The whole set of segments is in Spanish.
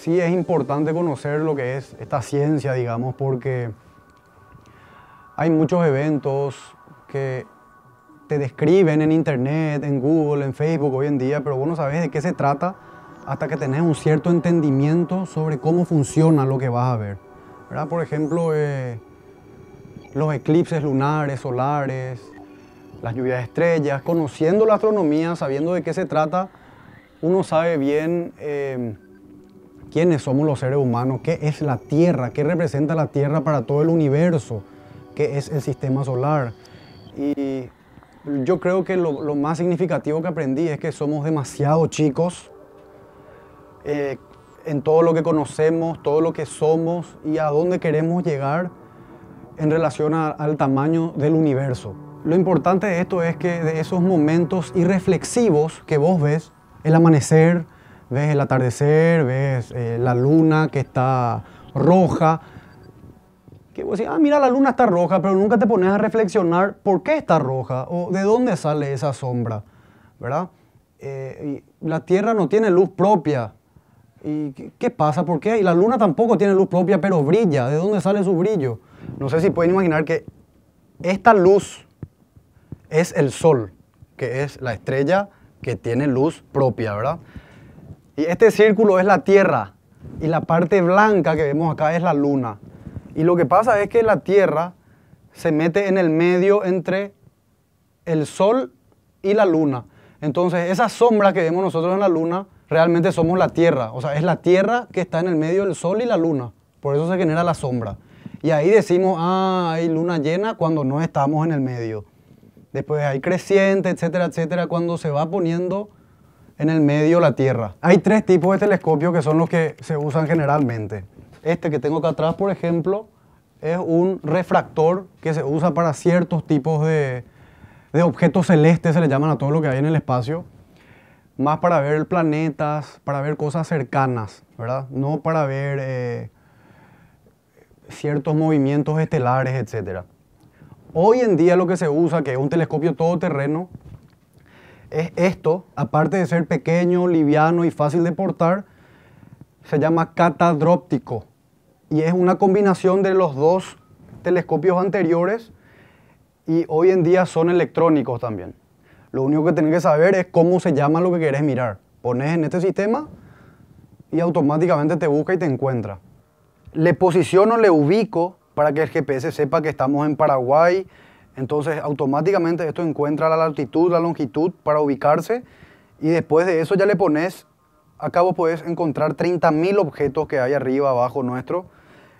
sí es importante conocer lo que es esta ciencia, digamos, porque hay muchos eventos que te describen en internet, en Google, en Facebook hoy en día, pero vos no sabes de qué se trata hasta que tenés un cierto entendimiento sobre cómo funciona lo que vas a ver. ¿verdad? Por ejemplo, eh, los eclipses lunares, solares, las lluvias de estrellas, conociendo la astronomía, sabiendo de qué se trata, uno sabe bien eh, quiénes somos los seres humanos, qué es la Tierra, qué representa la Tierra para todo el universo, qué es el sistema solar. Y yo creo que lo, más significativo que aprendí es que somos demasiado chicos eh, en todo lo que conocemos, todo lo que somos y a dónde queremos llegar en relación al tamaño del universo. Lo importante de esto es que de esos momentos irreflexivos que vos ves, el amanecer, ves el atardecer, ves eh, la luna que está roja. Que vos decís, ah, mira, la luna está roja, pero nunca te pones a reflexionar por qué está roja o de dónde sale esa sombra, ¿verdad? Eh, la Tierra no tiene luz propia. ¿Y qué, qué, pasa? ¿Por qué? Y la luna tampoco tiene luz propia, pero brilla. ¿De dónde sale su brillo? No sé si pueden imaginar que esta luz es el sol, que es la estrella que tiene luz propia, ¿verdad? Y este círculo es la Tierra y la parte blanca que vemos acá es la Luna. Y lo que pasa es que la Tierra se mete en el medio entre el Sol y la Luna. Entonces, esa sombra que vemos nosotros en la Luna, realmente somos la Tierra. O sea, es la Tierra que está en el medio del Sol y la Luna. Por eso se genera la sombra. Y ahí decimos, ah, hay luna llena cuando no estamos en el medio. Después hay creciente, etcétera, etcétera, cuando se va poniendo en el medio la Tierra. Hay tres tipos de telescopios que son los que se usan generalmente. Este que tengo acá atrás, por ejemplo, es un refractor que se usa para ciertos tipos de, objetos celestes, se le llaman a todo lo que hay en el espacio, más para ver planetas, para ver cosas cercanas, ¿verdad? No para ver eh, ciertos movimientos estelares, etc. Hoy en día lo que se usa, que es un telescopio todoterreno, es esto, aparte de ser pequeño, liviano y fácil de portar, se llama catadróptico y es una combinación de los dos telescopios anteriores y hoy en día son electrónicos también. Lo único que tenés que saber es cómo se llama lo que querés mirar. Pones en este sistema y automáticamente te busca y te encuentra. Le posiciono, le ubico para que el GPS sepa que estamos en Paraguay, entonces, automáticamente esto encuentra la latitud, la longitud para ubicarse y después de eso ya le pones, a cabo puedes encontrar 30.000 objetos que hay arriba, abajo nuestro.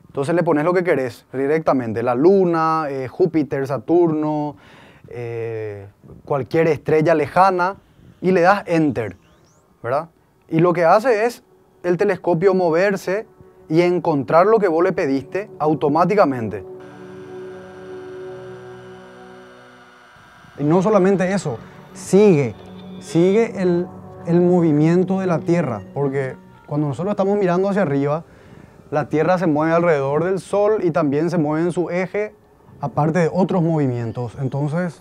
Entonces le pones lo que querés directamente, la luna, eh, Júpiter, Saturno, eh, cualquier estrella lejana y le das enter, ¿verdad? Y lo que hace es el telescopio moverse y encontrar lo que vos le pediste automáticamente. Y no solamente eso, sigue, sigue el, el movimiento de la Tierra, porque cuando nosotros estamos mirando hacia arriba, la Tierra se mueve alrededor del Sol y también se mueve en su eje, aparte de otros movimientos. Entonces,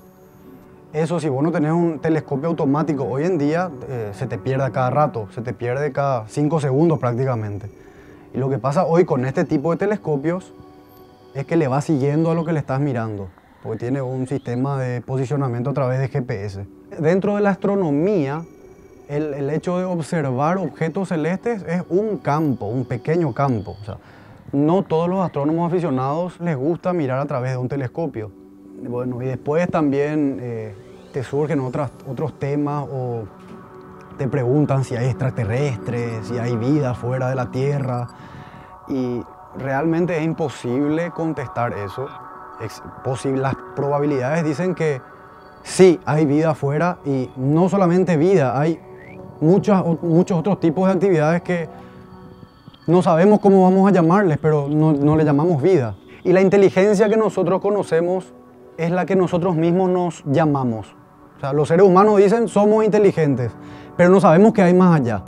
eso si vos no tenés un telescopio automático hoy en día, eh, se te pierde cada rato, se te pierde cada cinco segundos prácticamente. Y lo que pasa hoy con este tipo de telescopios es que le va siguiendo a lo que le estás mirando porque tiene un sistema de posicionamiento a través de GPS. Dentro de la astronomía, el, hecho de observar objetos celestes es un campo, un pequeño campo. O sea, no todos los astrónomos aficionados les gusta mirar a través de un telescopio. y después también eh, te surgen otras, otros temas o te preguntan si hay extraterrestres, si hay vida fuera de la Tierra. Y realmente es imposible contestar eso las probabilidades dicen que sí, hay vida afuera y no solamente vida, hay muchos otros tipos de actividades que no sabemos cómo vamos a llamarles, pero no, le llamamos vida. Y la inteligencia que nosotros conocemos es la que nosotros mismos nos llamamos. O sea, los seres humanos dicen somos inteligentes, pero no sabemos que hay más allá.